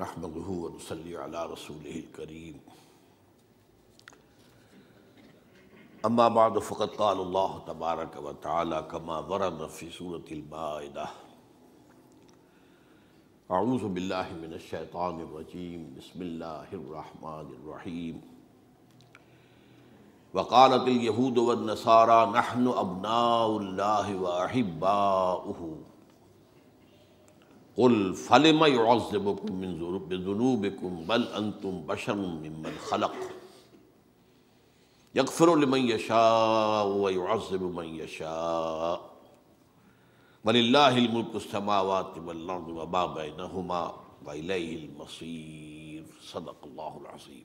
نحمده ونصلي على رسوله الكريم أما بعد فقد قال الله تبارك وتعالى كما ورد في سورة المائدة أعوذ بالله من الشيطان الرجيم بسم الله الرحمن الرحيم وقالت اليهود والنصارى نحن أبناء الله وأحباؤه قل فلم يعذبكم من بذنوبكم بل أنتم بشر ممن خلق يغفر لمن يشاء ويعذب من يشاء ولله الملك السماوات والأرض وما بينهما وإليه المصير صدق الله العظيم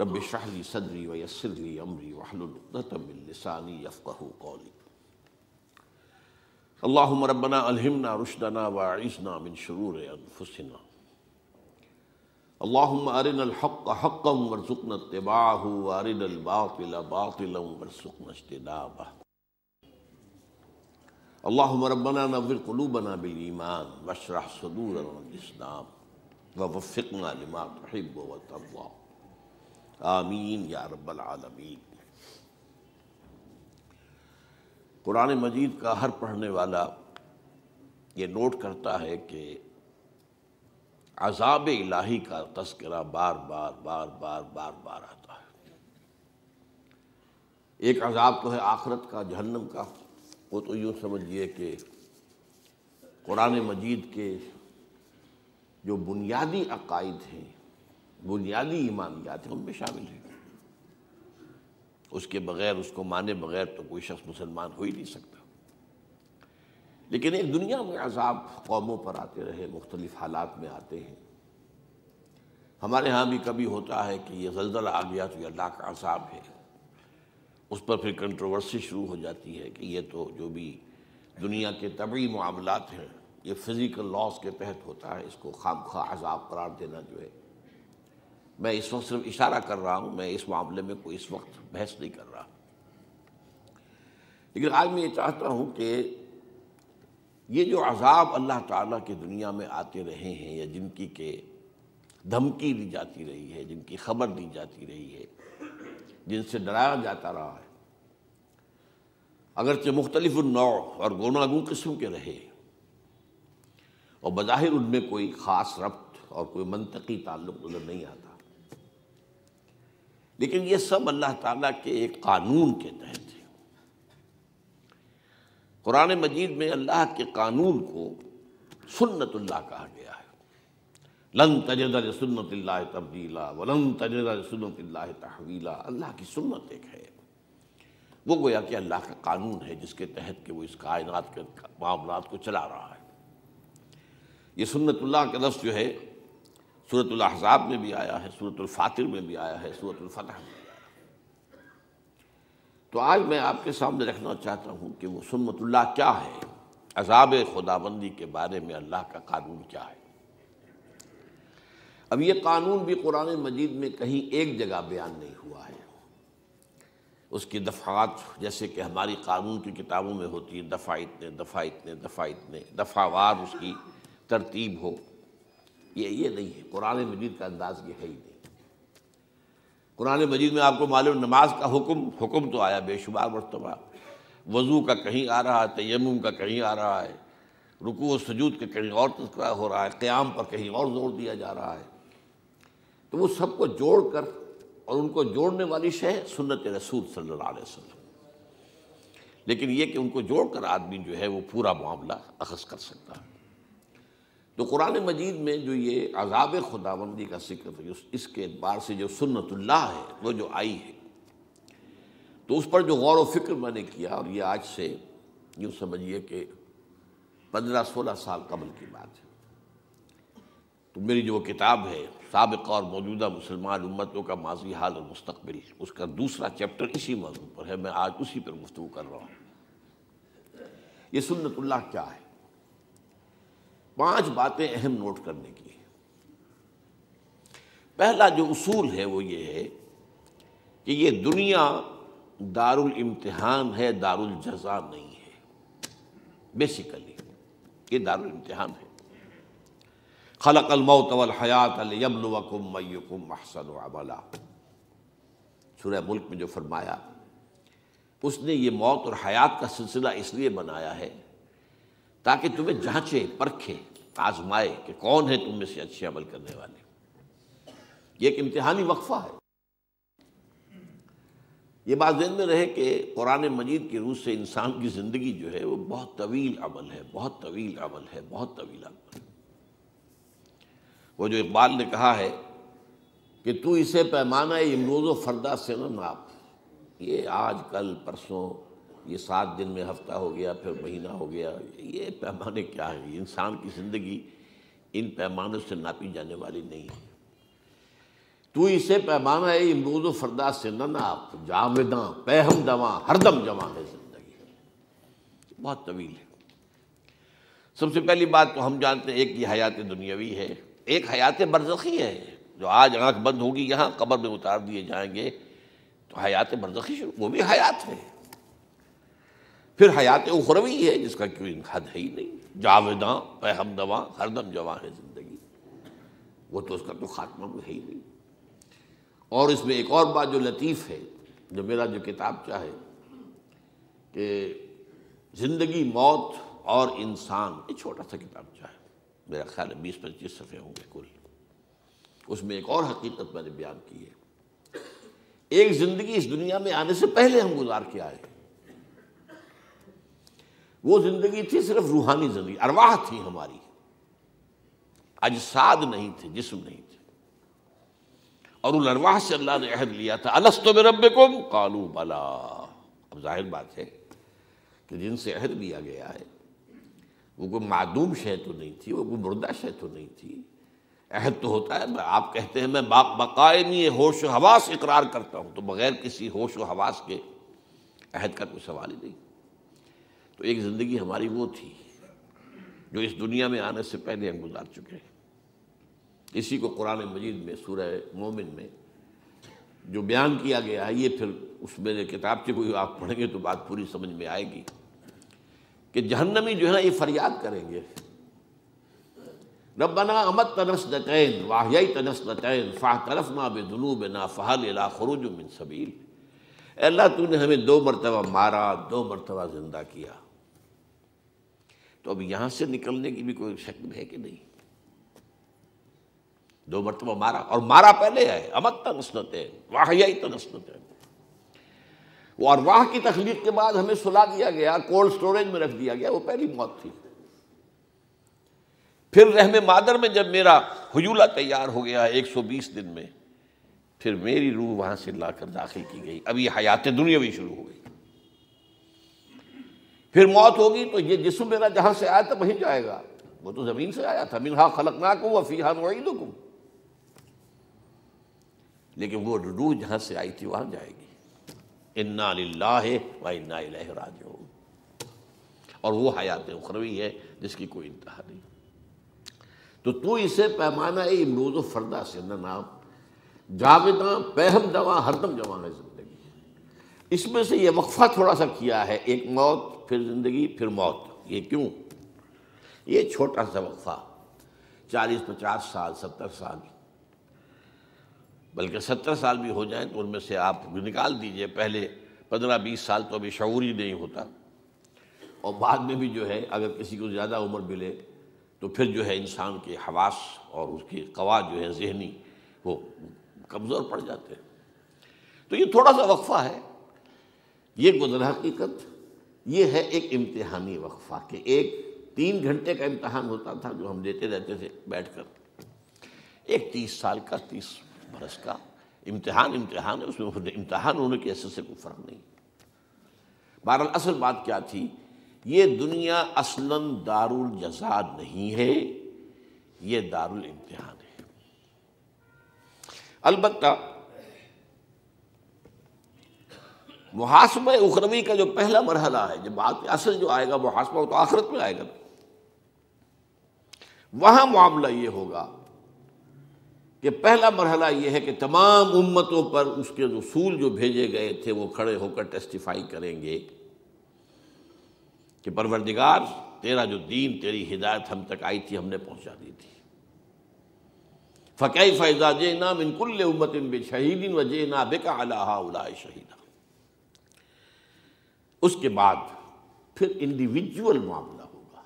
رب اشرح لي صدري ويسر لي أمري واحلل عقدة من لساني يفقه قولي अल्लाम रबना अलहमना रुशदना वाइजना बिन शरूर अनफुसना अल्लाम अरिन हक़ हक़म वरसुकन तबाह अरिन बातिल बातिलम वरसुकन अजतनाबा अल्लाम रबना नविर कलूबना बिल ईमान वशरह सदूर इस्लाम व वफ़िकना लिमा तहब व तवा आमीन या रब्बल आलमीन कुरान मजीद का हर पढ़ने वाला ये नोट करता है कि अजाब इलाही का तस्करा बार बार बार बार बार बार आता है एक अजाब तो है आखरत का जहन्नम का वो तो यूँ समझिए कि कुरान मजीद के जो बुनियादी अकायद हैं बुनियादी ईमानियात हैं उनमें शामिल है उसके बगैर उसको माने बगैर तो कोई शख्स मुसलमान हो ही नहीं सकता लेकिन एक दुनिया में अजाब कौमों पर आते रहे मुख्तलिफ हालात में आते हैं हमारे यहाँ भी कभी होता है कि यह जलजला आ गया तो ये अल्लाह का अजाब है उस पर फिर कंट्रोवर्सी शुरू हो जाती है कि ये तो जो भी दुनिया के तबी मामलात हैं ये फिज़िकल लॉस के तहत होता है इसको खाम खा अजाब करार देना जो है मैं इस वक्त सिर्फ इशारा कर रहा हूँ मैं इस मामले में कोई इस वक्त बहस नहीं कर रहा लेकिन आज मैं ये चाहता हूं कि ये जो अजाब अल्लाह ताला के दुनिया में आते रहे हैं या जिनकी के धमकी दी जाती रही है जिनकी खबर दी जाती रही है जिनसे डराया जाता रहा है अगरचे मुख्तलिफ नौ और गोनागू किस्म के रहे और बज़ाहिर उनमें कोई ख़ास रब्त और कोई मनतकी ताल्लुक नज़र नहीं आता लेकिन ये सब अल्लाह ताला के एक कानून के तहत है कुरान मजीद में अल्लाह के कानून को सुन्नतुल्लाह कहा गया है लन तजद सुन्नतल्ला तब्दीला वलन तजद सुन्नतल्ला तहवीला अल्लाह की सुन्नत एक है वो गोया कि अल्लाह का कानून है जिसके तहत कि वो इस कायनात के मामला को चला रहा है ये सुन्नतुल्लाह का लफ्ज़ जो है सूरत अहज़ाब में भी आया है सूरत फ़ातिर में भी आया है सूरत फ़तह में भी आया तो आज मैं आपके सामने रखना चाहता हूँ कि वो सुन्नतुल्लाह क्या है अजाब खुदाबंदी के बारे में अल्लाह का कानून क्या है अब यह कानून भी कुरान मजीद में कहीं एक जगह बयान नहीं हुआ है उसकी दफ़ात जैसे कि हमारी कानून की किताबों में होती है दफ़ा इतने दफ़ा इतने दफ़ा इतने दफ़ावार उसकी तरतीब हो ये ये नहीं है कुरान मजीद का अंदाज ये है ही नहीं कुरान मजीद में आपको मालूम नमाज का हुक्म हुक्म तो आया बेशुमार मरतबा वज़ू का कहीं आ रहा है तयम का कहीं आ रहा है रुकू और सजूद का कहीं और तस्करा हो रहा है क़्याम पर कहीं और जोर दिया जा रहा है तो वो सबको जोड़ कर और उनको जोड़ने वाली शह सुन्नत रसूल सल्ला लेकिन ये कि उनको जोड़ कर आदमी जो है वो पूरा मामला अखज़ कर सकता है तो कुरान मजीद में जो ये अजाब खुदाबंदी का जिक्र इसके एतबार से जो सुन्नतुल्लाह है वो जो आई है तो उस पर जो गौर व फिक्र मैंने किया और ये आज से यूँ समझिए कि पंद्रह सोलह साल कबल की बात है तो मेरी जो किताब है सबका और मौजूदा मुसलमान उम्मतों का माजी हाल और मुस्तबिल उसका दूसरा चैप्टर इसी मौजूद पर है मैं आज उसी पर गुफ्तु कर रहा हूँ ये सुन्नतुल्लाह क्या है पांच बातें अहम नोट करने की पहला जो उसूल है वो ये है कि ये दुनिया दारुल इम्तिहान है दारुल जजा नहीं है बेसिकली ये दारुल इम्तिहान है खलक अलमौतवल हयात अलयबलकुम मयकुम महसन अमला सूर्य मुल्क में जो फरमाया उसने ये मौत और हयात का सिलसिला इसलिए बनाया है ताकि तुम्हें जांचे परखे आजमाए कि कौन है तुम में से अच्छे अमल करने वाले ये एक इम्तिहानी वक्फा है ये बात जहन में रहे कि कुरान मजीद की रूह से इंसान की ज़िंदगी जो है वो बहुत तवील अमल है बहुत तवील अमल है बहुत तवील अमल है वो जो इकबाल ने कहा है कि तू इसे पैमाना इमरोज़ो फरदा से ना नाप ये आज कल परसों ये सात दिन में हफ्ता हो गया फिर महीना हो गया ये पैमाने क्या है इंसान की ज़िंदगी इन पैमानों से नापी जाने वाली नहीं है तू इसे पैमाना है इमरूज फरदा से न नाप जावेदा पैहम दवा हरदम जमा है ज़िंदगी बहुत तवील है सबसे पहली बात तो हम जानते हैं एक ये हयात दुनियावी है एक हयात बरजखी है जो आज आंख बंद होगी यहाँ कब्र में उतार दिए जाएंगे तो हयात बरजखी वो भी हयात है फिर हयात उखरवी है जिसका कोई हद है ही नहीं जावेदा हम दवा हरदम जवा है ज़िंदगी वो तो उसका तो खात्मा भी है ही नहीं और इसमें एक और बात जो लतीफ़ है जो मेरा जो किताब चाहे कि ज़िंदगी मौत और इंसान ये छोटा सा किताब चाहे मेरा ख्याल है बीस पच्चीस सफ़े होंगे कुल उसमें एक और हकीकत मैंने बयान की है एक ज़िंदगी इस दुनिया में आने से पहले हम गुजार के आए हैं वो जिंदगी थी सिर्फ रूहानी जिंदगी अरवाह थी हमारी अजसाद नहीं थे जिसम नहीं थे और उन अरवाह से अल्लाह ने अहद लिया था अलस तो रब को कालू बला अब जाहिर बात है कि जिनसे अहद लिया गया है वो कोई मादूम शह तो नहीं थी वो कोई मुर्दा शह तो नहीं थी अहद तो होता है आप कहते हैं मैं बकायनी होश हवास इकरार करता हूँ तो बगैर किसी होश व हवास के अहद का कोई सवाल ही नहीं तो एक ज़िंदगी हमारी वो थी जो इस दुनिया में आने से पहले हम गुजार चुके हैं इसी को कुरान मजीद में सूरह मोमिन में जो बयान किया गया है ये फिर उस मेरे किताब से कोई आप पढ़ेंगे तो बात पूरी समझ में आएगी कि जहन्नमी जो है ना ये फरियाद करेंगे रबना अमत तनस नतैन वाहियाई तनस नतैन फ़ाह तरफ ना ना फ़हल ला मिन सबील अल्लाह तूने हमें दो मरतबा मारा दो मरतबा ज़िंदा किया तो अब यहां से निकलने की भी कोई शक्ति है कि नहीं दो मरतबा मारा और मारा पहले है अमत तनस्नत है वाह यही तनस्नत है और वाह की तकलीफ के बाद हमें सुला दिया गया कोल्ड स्टोरेज में रख दिया गया वो पहली मौत थी फिर रहम मादर में जब मेरा हजूला तैयार हो गया 120 दिन में फिर मेरी रूह वहां से लाकर दाखिल की गई अब ये हयात भी शुरू हो गई फिर मौत होगी तो ये जिसम मेरा जहाँ से आया था वहीं जाएगा वो तो ज़मीन से आया था मिनहा खलकना को वह फ़ीहा नुईद लेकिन वो रूह जहाँ से आई थी वहाँ जाएगी इन्ना लाह व इन्ना और वो हयात उखरवी है जिसकी कोई इंतहा नहीं तो तू इसे पैमाना इमरूज फरदा से न नाम जावेदा पहम जवा हरदम जवा है ज़िंदगी इसमें से ये वक्फ़ा थोड़ा सा किया है एक मौत फिर ज़िंदगी फिर मौत ये क्यों ये छोटा सा वक्फा चालीस पचास साल सत्तर साल बल्कि सत्तर साल भी हो जाए तो उनमें से आप निकाल दीजिए पहले पंद्रह बीस साल तो अभी शूर ही नहीं होता और बाद में भी जो है अगर किसी को ज़्यादा उम्र मिले तो फिर जो है इंसान के हवास और उसके कवा जो है जहनी वो कमज़ोर पड़ जाते हैं तो ये थोड़ा सा वक्फा है ये गुजर हकीकत ये है एक इम्तहानी वक्फ़ा के एक तीन घंटे का इम्तहान होता था जो हम देते रहते थे बैठ कर एक तीस साल का तीस बरस का इम्तहान इम्तहान है उसमें इम्तहान होने के ऐसे से कोई फ़र्क नहीं बहरहाल असल बात क्या थी ये दुनिया असलन दारुल जजाद नहीं है ये दारुल इम्तहान है अलबत्ता मुहासब उखरवी का जो पहला मरहला है जब असल जो आएगा मुहासबा तो आखिरत में आएगा वहाँ मामला यह होगा कि पहला मरहला यह है कि तमाम उम्मतों पर उसके रसूल जो भेजे गए थे वो खड़े होकर टेस्टिफाई करेंगे कि परवरदिगार तेरा जो दीन तेरी हिदायत हम तक आई थी हमने पहुंचा दी थी फ़कई फैज़ा जे नाम इनकुल्ल उम्मत इन बे शहीदिन व जे ना बेका अला शहीदा उसके बाद फिर इंडिविजुअल मामला होगा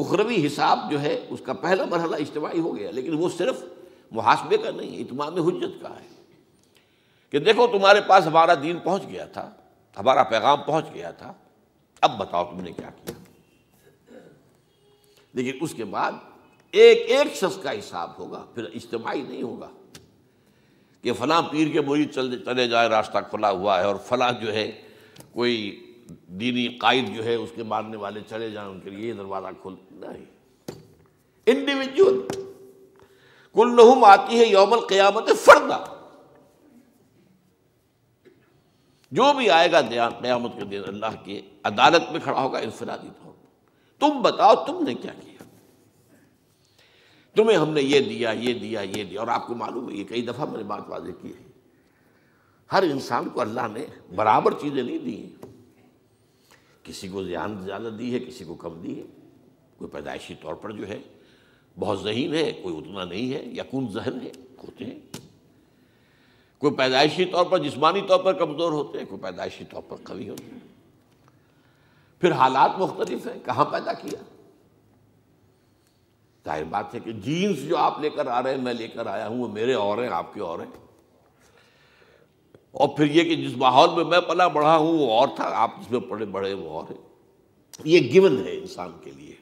उखरवी हिसाब जो है उसका पहला मरहला इज्तवाही हो गया लेकिन वो सिर्फ मुहासबे का नहीं इतमाम हजत का है कि देखो तुम्हारे पास हमारा दीन पहुंच गया था हमारा पैगाम पहुंच गया था अब बताओ तुमने क्या किया लेकिन उसके बाद एक एक शख्स का हिसाब होगा फिर इज्तमाही नहीं होगा कि फलां पीर के मुरीद चल चले जाए रास्ता खुला हुआ है और फला जो है कोई दीनी कायद जो है उसके मानने वाले चले जाएं उनके लिए दरवाज़ा खुल नहीं इंडिविजुअल नहुम आती है यौमल क़यामत फर्दा जो भी आएगा क़यामत के दिन अल्लाह के अदालत में खड़ा होगा इनफरादी तौर तुम बताओ तुमने क्या किया तुम्हें हमने ये दिया ये दिया ये दिया और आपको मालूम है ये कई दफ़ा मैंने बात वाजे की है हर इंसान को अल्लाह ने बराबर चीज़ें नहीं दी हैं किसी को ज्ञान ज़्यादा दी है किसी को कम दी है कोई पैदाइशी तौर पर जो है बहुत जहीन है कोई उतना नहीं है या कौन जहन है होते हैं कोई पैदाइशी तौर पर जिसमानी तौर पर कमज़ोर होते हैं कोई पैदाइशी तौर पर कवि होते हैं फिर हालात मुख्तलिफ हैं कहाँ पैदा किया जाहिर बात है कि जीन्स जो आप लेकर आ रहे हैं मैं लेकर आया हूं वो मेरे और हैं आपके और हैं और फिर ये कि जिस माहौल में मैं पला बढ़ा हूं वो और था आप जिसमें पड़े बढ़े वो और हैं ये गिवन है इंसान के लिए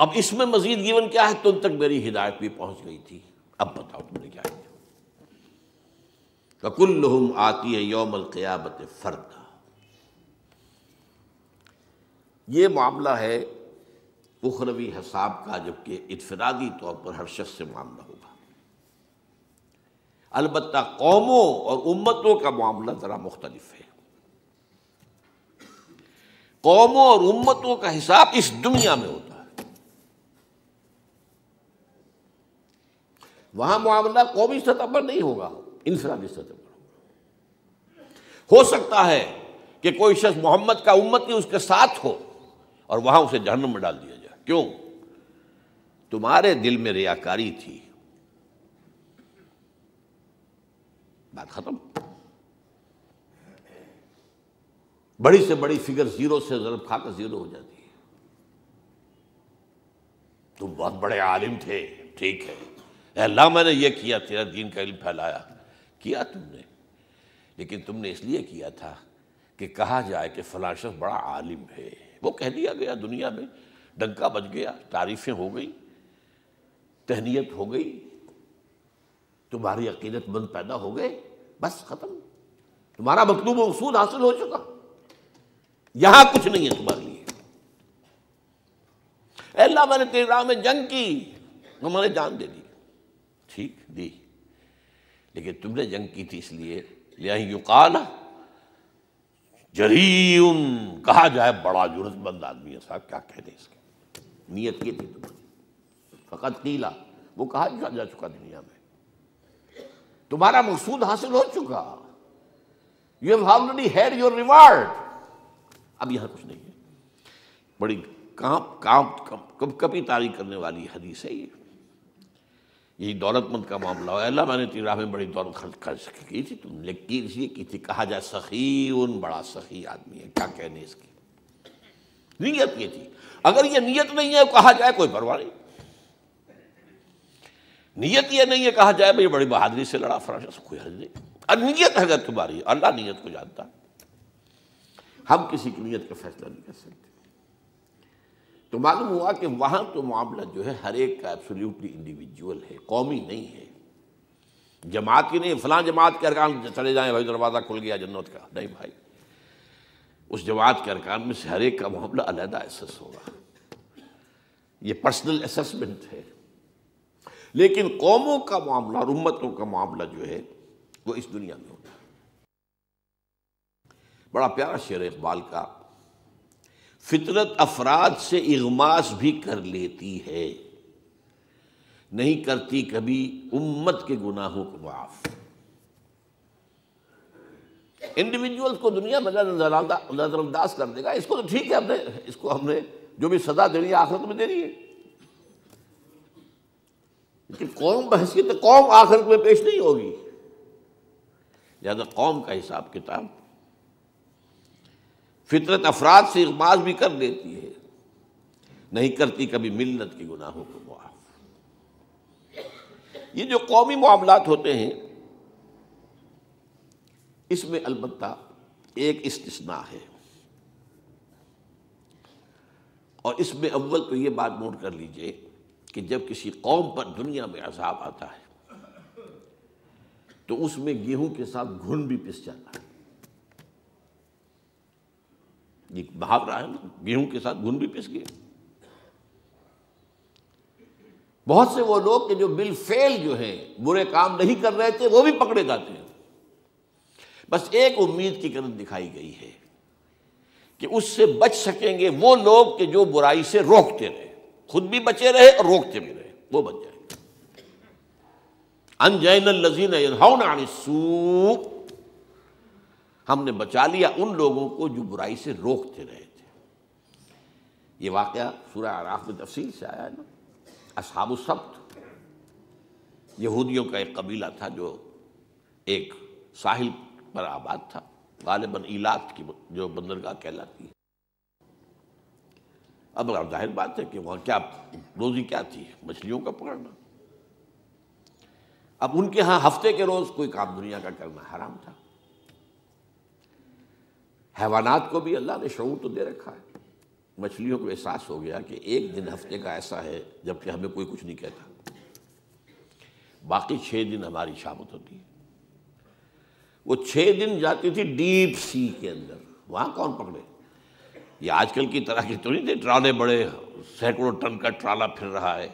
अब इसमें मजीद गिवन क्या है तुम तक मेरी हिदायत भी पहुंच गई थी अब बताओ तुमने क्या है ककुल्लुम आती है योमल क़यामत फ़र्दा ये मामला है उखरवी हसाब का जबकि इतफरादी तौर पर हर शख्स से मामला होगा अलबत् कौमों और उम्मतों का मामला ज़रा मुख्तलिफ है कौमों और उम्मतों का हिसाब इस दुनिया में होता है वहां मामला कौमी सतह पर नहीं होगा इंसरादी सतह पर होगा हो सकता है कि कोई शख्स मोहम्मद का उम्मत ही उसके साथ हो और वहां उसे जहन्नम में डाल दिया क्यों तुम्हारे दिल में रियाकारी थी बात खत्म बड़ी से बड़ी फिगर जीरो से जलब खाकर जीरो हो जाती है तुम बहुत बड़े आलिम थे ठीक है अल्लाह मैंने यह किया तेरा दीन का इल्म फैलाया किया तुमने लेकिन तुमने इसलिए किया था कि कहा जाए कि फलाशफ बड़ा आलिम है वो कह दिया गया दुनिया में डंका बज गया तारीफ़ें हो गई तहनीत हो गई तुम्हारी अकीदतमंद पैदा हो गए बस ख़त्म तुम्हारा मकलूब वसूल हासिल हो चुका यहां कुछ नहीं है तुम्हारे लिए अल्लाह मैंने तेरी राह में जंग की मैंने जान दे दी ठीक दी लेकिन तुमने जंग की थी इसलिए लिया युकाल जरीम कहा जाए बड़ा जरूरतमंद आदमी है साहब क्या हैं इसके नीयत की थी तुम्हारी फ़कत कीला वो कहा जा, जा चुका दुनिया में तुम्हारा मकसूद हासिल हो चुका you have already had your reward अब यहां कुछ नहीं है बड़ी कांप कांप कब कभी तारीख करने वाली हदीस है ये यही दौलतमंद का मामला हो अल्लाह मैंने तेरी राह में बड़ी दौलत खर्च कर की थी तुम लेकिन इसलिए की थी कहा जाए सखी उन बड़ा सखी आदमी है क्या कहने इसकी नीयत ये थी अगर ये नीयत नहीं है कहा जाए कोई परवाह नहीं नीयत ये नहीं है कहा जाए भाई बड़ी बहादुरी से लड़ा फराशा से कोई हर्ज नहीं अगर तुम्हारी अल्लाह नीयत को जानता हम किसी की नीयत का फैसला नहीं कर सकते तो मालूम हुआ कि वहां तो मामला जो है हर एक का एब्सोल्यूटली इंडिविजुअल है कौमी नहीं है जमात की नहीं फला जमात के अरकान चले जाए भाई दरवाज़ा खुल गया जन्नत का नहीं भाई उस जमात के अरकान में से हर एक का मामला अलहदा एसेस होगा ये पर्सनल असेसमेंट है लेकिन कौमों का मामला और उम्मतों का मामला जो है वो इस दुनिया में होता बड़ा प्यारा शेर इकबाल का फितरत अफराद से इगमास भी कर लेती है नहीं करती कभी उम्मत के गुनाहों को माफ़ इंडिविजुअल्स को दुनिया में नजरअंदाज कर देगा इसको तो ठीक है हमने इसको हमने जो भी सजा देनी है आखिरत में देनी है लेकिन कौम तो कौम आखिरत में पेश नहीं होगी लिहाजा कौम का हिसाब किताब फितरत अफराद से इकबाज भी कर देती है नहीं करती कभी मिलत के गुनाहों को मुआफ ये जो कौमी मामला होते हैं इसमें अलबत् एक इस्तना है और इसमें अव्वल तो ये बात नोट कर लीजिए कि जब किसी कौम पर दुनिया में अजाब आता है तो उसमें गेहूं के साथ घुन भी पिस जाता है ये भाव रहा है ना गेहूं के साथ घुन भी पिस गया बहुत से वो लोग के जो बिल फेल जो है बुरे काम नहीं कर रहे थे वो भी पकड़े जाते हैं बस एक उम्मीद की किरण दिखाई गई है कि उससे बच सकेंगे वो लोग के जो बुराई से रोकते रहे खुद भी बचे रहे और रोकते भी रहे वो बच जाए अनजैन लजीन हमने बचा लिया उन लोगों को जो बुराई से रोकते रहे थे ये वाक़ सूर्य आराफ में तफसील से आया है ना असहाब सब्त यहूदियों का एक कबीला था जो एक साहिल पर आबाद था गालिबा इलाक की जो बंदरगाह कहलाती है अब जाहिर बात है कि वहाँ क्या रोज़ी क्या थी मछलियों का पकड़ना अब उनके यहां हफ्ते के रोज़ कोई काम दुनिया का करना हराम था हैवानात को भी अल्लाह ने शूर तो दे रखा है मछलियों को एहसास हो गया कि एक दिन हफ्ते का ऐसा है जबकि हमें कोई कुछ नहीं कहता बाकी छह दिन हमारी शामत होती है वो छः दिन जाती थी डीप सी के अंदर वहाँ कौन पकड़े ये आजकल की तरह के तो नहीं थे ट्राले बड़े सैकड़ों टन का ट्राला फिर रहा है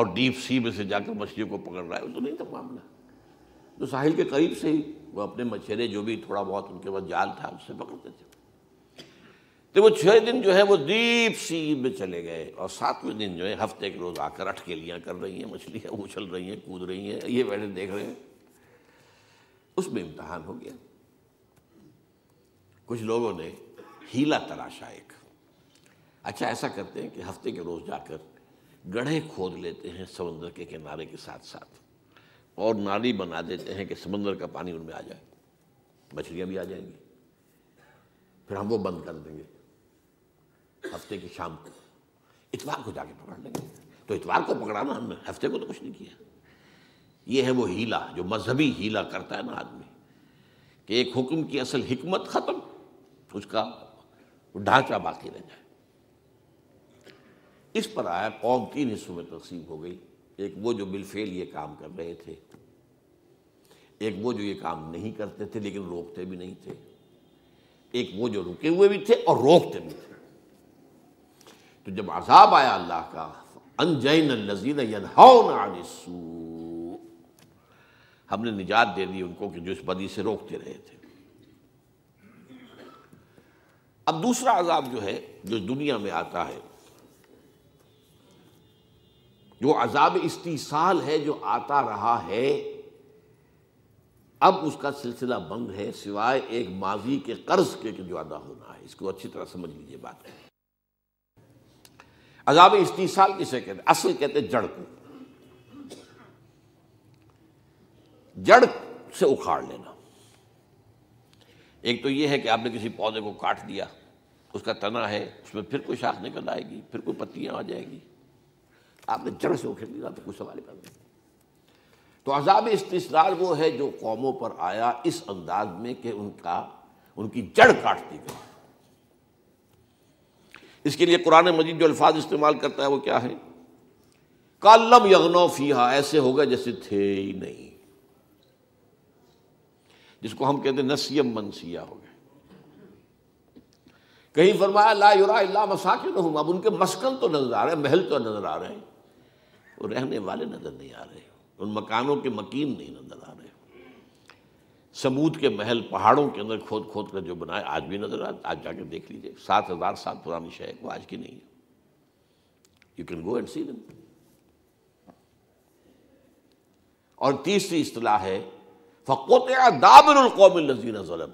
और डीप सी में से जाकर मछलियों को पकड़ रहा है वो तो नहीं था मामला तो साहिल के करीब से ही वो अपने मछेरे जो भी थोड़ा बहुत उनके पास जाल था उससे पकड़ते थे तो वो छः दिन जो है वो डीप सी में चले गए और सातवें दिन जो है हफ्ते के रोज़ आकर अटकेलियाँ कर रही हैं मछलियाँ उछल रही हैं कूद रही हैं ये बैठे देख रहे हैं उसमें इम्तहान हो गया कुछ लोगों ने हीला तराशा एक अच्छा ऐसा करते हैं कि हफ्ते के रोज़ जाकर गढ़े खोद लेते हैं समंदर के किनारे के साथ साथ और नाली बना देते हैं कि समंदर का पानी उनमें आ जाए मछलियां भी आ जाएंगी फिर हम वो बंद कर देंगे हफ्ते की शाम को इतवार को जाके पकड़ लेंगे तो इतवार को पकड़ाना हमने हफ्ते को तो कुछ नहीं किया ये है वो हीला जो मजहबी हीला करता है ना आदमी कि एक हुक्म की असल हिकमत ख़त्म उसका ढांचा बाकी रह जाए इस पर आया कौम तीन हिस्सों में तकसीम हो गई एक वो जो बिलफेल ये काम कर रहे थे एक वो जो ये काम नहीं करते थे लेकिन रोकते भी नहीं थे एक वो जो रुके हुए भी थे और रोकते भी थे तो जब अजाब आया अल्लाह का अनजैन नजीर यनहौन हमने निजात दे दी उनको कि जो इस बदी से रोकते रहे थे अब दूसरा अजाब जो है जो दुनिया में आता है जो अजाब इस्तीसाल है जो आता रहा है अब उसका सिलसिला बंद है सिवाय एक माजी के कर्ज के जो अदा होना है इसको अच्छी तरह समझ लीजिए बात अजाब इस्तीसाल किसे कहते असल कहते जड़ को जड़ से उखाड़ लेना एक तो यह है कि आपने किसी पौधे को काट दिया उसका तना है उसमें फिर कोई शाख निकल आएगी फिर कोई पत्तियां आ जाएगी आपने जड़ से उखेड़ लिया तो कोई सवाल ही पैदा तो अजाब इस्तार वो है जो कौमों पर आया इस अंदाज में कि उनका उनकी जड़ काट दी गई इसके लिए कुरान मजीद जो अल्फाज इस्तेमाल करता है वो क्या है कालम यगनो फीहा ऐसे हो गए जैसे थे ही नहीं जिसको हम कहते हैं नसीम मनसिया हो गए कहीं फरमाया ला युरा इल्ला मसाकिन अब उनके मस्कन तो नजर आ रहे हैं महल तो नजर आ रहे हैं वो रहने वाले नजर नहीं आ रहे उन मकानों के मकीन नहीं नजर आ रहे समूद के महल पहाड़ों के अंदर खोद खोद कर जो बनाए आज भी नजर आ आज जाके देख लीजिए सात हजार साल पुरानी शहर वो आज की नहीं है you can go and see दम और तीसरी इतलाह है फ़कोत दाबिलकौम नजीर ज़लम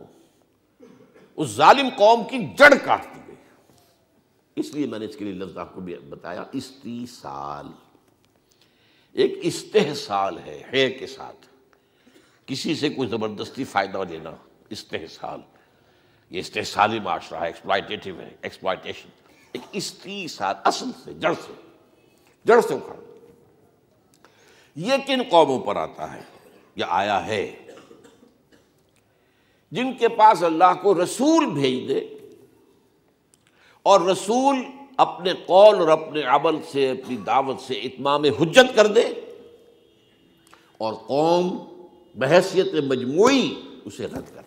उस ालिम कौम की जड़ काट दी गई इसलिए मैंने इसके लिए लफ्ज़ आपको भी बताया साल एक इस्तेसाल है है के साथ किसी से कोई ज़बरदस्ती फ़ायदा लेना इस्तेसाल ये इस्तेसाली माशरा है एक्सप्लाइटेटिव है एक्सप्लाइटेशन एक साल असल से जड़ से जड़ से उखाड़ ये किन कौमों पर आता है या आया है जिनके पास अल्लाह को रसूल भेज दे और रसूल अपने कौल और अपने अमल से अपनी दावत से इतमाम हजत कर दे और कौम बहसीत मजमूई उसे रद्द कर दे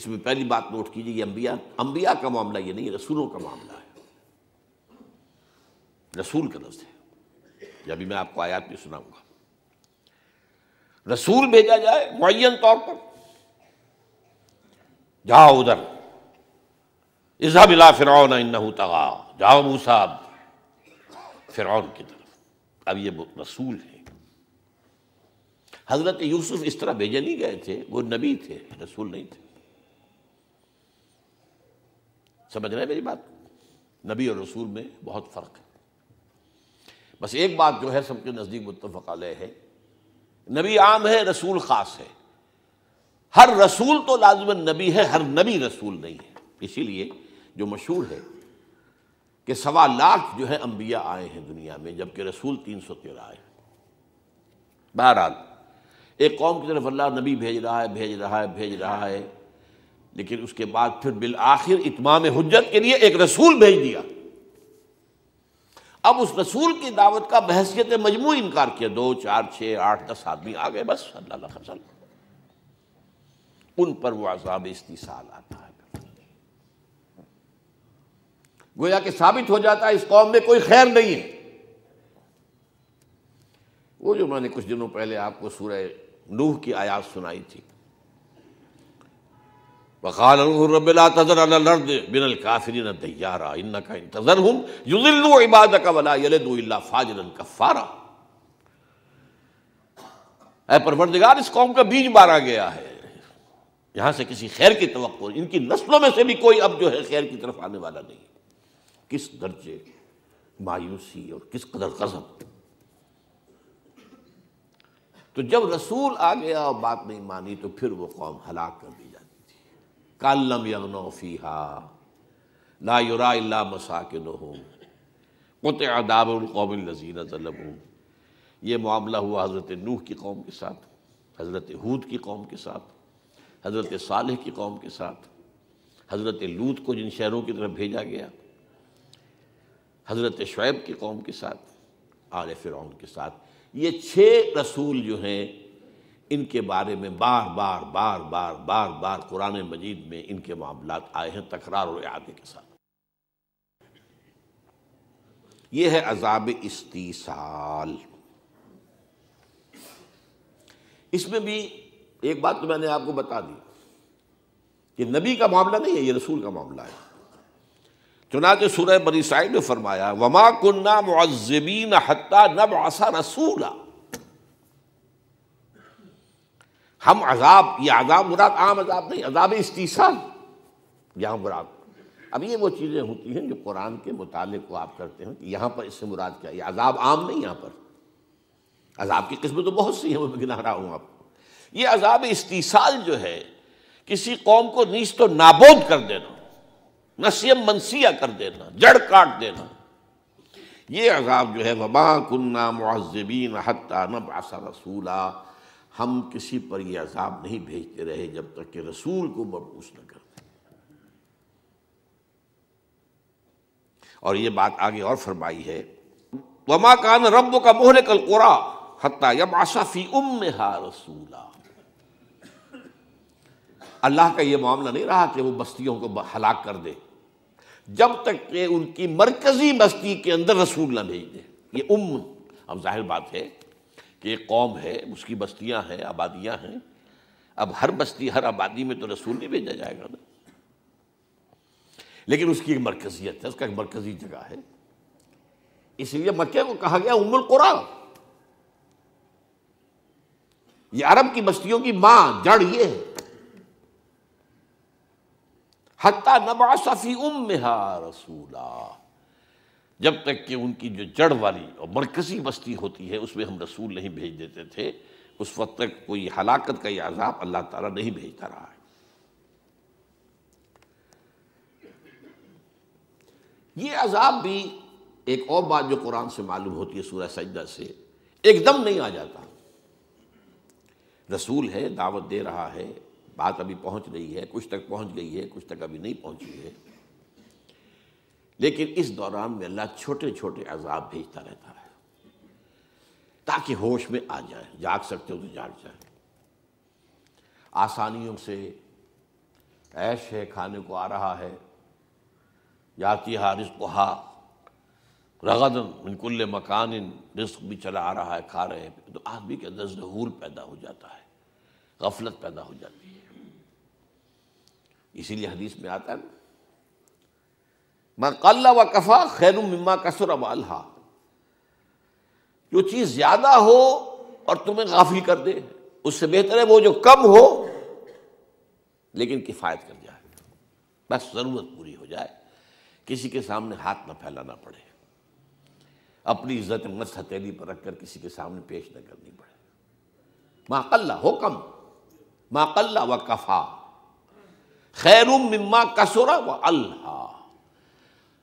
इसमें पहली बात नोट कीजिए अंबिया अंबिया का मामला ये नहीं रसूलों का मामला है रसूल का लफ्ज़ है ये अभी मैं आपको आयात भी सुनाऊंगा रसूल भेजा जाए मुन तौर पर जाओ उधर इजा बिला फिर इन्नहू तगा जाओ मूसा फ़िरौन की तरफ अब ये रसूल है हज़रत यूसुफ इस तरह भेजे नहीं गए थे वो नबी थे रसूल नहीं थे समझ रहे मेरी बात नबी और रसूल में बहुत फ़र्क है बस एक बात जो है सबके नज़दीक मुतफ़ है नबी आम है रसूल ख़ास है हर रसूल तो लाजमन नबी है हर नबी रसूल नहीं है इसीलिए जो मशहूर है कि सवा लाख जो है अम्बिया आए हैं दुनिया में जबकि रसूल तीन सौ तेरह आए बहरहाल एक कौम की तरफ अल्लाह नबी भेज रहा है भेज रहा है भेज रहा है लेकिन उसके बाद फिर बिल आखिर इतमाम हजत के लिए एक रसूल भेज दिया अब उस रसूल की दावत का बहसियत मजमू इनकार किया दो चार छः आठ दस आदमी आ गए बस अल्लाह उन पर वो आजाब इस्तीसाल आता है गोया कि साबित हो जाता है इस कौम में कोई खैर नहीं है वो जो मैंने कुछ दिनों पहले आपको सूर्य नूह की आयात सुनाई थी वक़ाल रबला तजर अलर्द बिनल काफिन तैयारा इन्ना का इंतज़र हम युजिल्लु इबाद का वला यलदुल्ला फाजरन कफ़ारा अः परवरदिगार इस कौम का बीज मारा गया है यहाँ से किसी खैर की तो इनकी नस्लों में से भी कोई अब जो है खैर की तरफ आने वाला नहीं किस दर्जे मायूसी और किस कदर गजब तो जब रसूल आ गया और बात नहीं मानी तो फिर वो कौम हलाक कर दी कालम यगनौफ़ीहा ला युरा इल्ला मसाकिन कुत अदाबुलकौम नज़ीन तलब ये मामला हुआ हज़रत नूह की कौम के साथ हज़रत हूद की कौम के साथ हज़रत साल की कौम के साथ हज़रत लूत को जिन शहरों की तरफ भेजा गया हज़रत शुएब की कौम के साथ आल फ़िरौन के साथ ये छः रसूल जो हैं इनके बारे में बार बार बार बार बार बार कुरान मजीद में इनके मामला आए हैं तकरार और आदे के साथ यह है अजाब इस्तीसाल इसमें भी एक बात तो मैंने आपको बता दी कि नबी का मामला नहीं है ये रसूल का मामला है चुनाते सूरह बनी साइड में फरमाया वमा कुन्ना मुआजबीन हत्ता नब आसा रसूला हम अजाब ये अजाब मुराद आम अजाब नहीं अजाब इस्तीसाल यहाँ मुराद अब ये वो चीज़ें होती हैं जो कुरान के मुताले को आप करते हैं कि यहाँ पर इससे मुराद क्या है अजाब आम नहीं यहाँ पर अजाब की किस्में तो बहुत सी हैं मैं गिना रहा हूँ आपको ये अजाब इस्तीसाल जो है किसी कौम को नीच तो नाबोद कर देना नसीम मनसिया कर देना जड़ काट देना ये अजाब जो है वबा कन्ना मुआजबीन हत्ता नबासा रसूला हम किसी पर यह अजाब नहीं भेजते रहे जब तक कि रसूल को मबूस न कर और ये बात आगे और फरमाई है वमा कान रब का मोहरे कल कोरा हत्या यम आशाफी उम रसूला अल्लाह का यह मामला नहीं रहा कि वो बस्तियों को हलाक कर दे जब तक कि उनकी मरकजी बस्ती के अंदर रसूल न भेज दे ये उम अब जाहिर बात है कि एक कौम है उसकी बस्तियां हैं आबादियां हैं अब हर बस्ती हर आबादी में तो रसूल नहीं भेजा जाएगा ना लेकिन उसकी एक मरकजियत है उसका एक मरकजी जगह है इसलिए मक्के को कहा गया उमुल कुरा ये अरब की बस्तियों की मां जड़ ये है हत्ता नबा सफ़ी उम रसूला जब तक कि उनकी जो जड़ वाली और मरकजी बस्ती होती है उसमें हम रसूल नहीं भेज देते थे उस वक्त तक कोई हलाकत का ये अजाब अल्लाह ताला नहीं भेजता रहा है ये अजाब भी एक और बात जो कुरान से मालूम होती है सूर्य सजदा से एकदम नहीं आ जाता रसूल है दावत दे रहा है बात अभी पहुंच रही है कुछ तक पहुंच गई है कुछ तक अभी नहीं पहुंची है लेकिन इस दौरान में अल्लाह छोटे छोटे अजाब भेजता रहता है ताकि होश में आ जाए जाग सकते हो तो जाग जाए आसानियों से ऐश है खाने को आ रहा है जाती हा रिस्क हा रगदन बिल्कुल मकान इन रिस्क भी चला आ रहा है खा रहे हैं तो आदमी के अंदर जहूर पैदा हो जाता है गफलत पैदा हो जाती है इसीलिए हदीस में आता है ना मकल्ला व कफ़ा खैर मम्मा कसर वालहा जो चीज़ ज़्यादा हो और तुम्हें गाफिल कर दे उससे बेहतर है वो जो कम हो लेकिन किफ़ायत कर जाए बस ज़रूरत पूरी हो जाए किसी के सामने हाथ ना फैलाना पड़े अपनी इज्जत मत हथेली पर रखकर किसी के सामने पेश न करनी पड़े माकल्ला हो कम माकल्ला व कफ़ा खैर मिम्मा कसरा व अल्लाह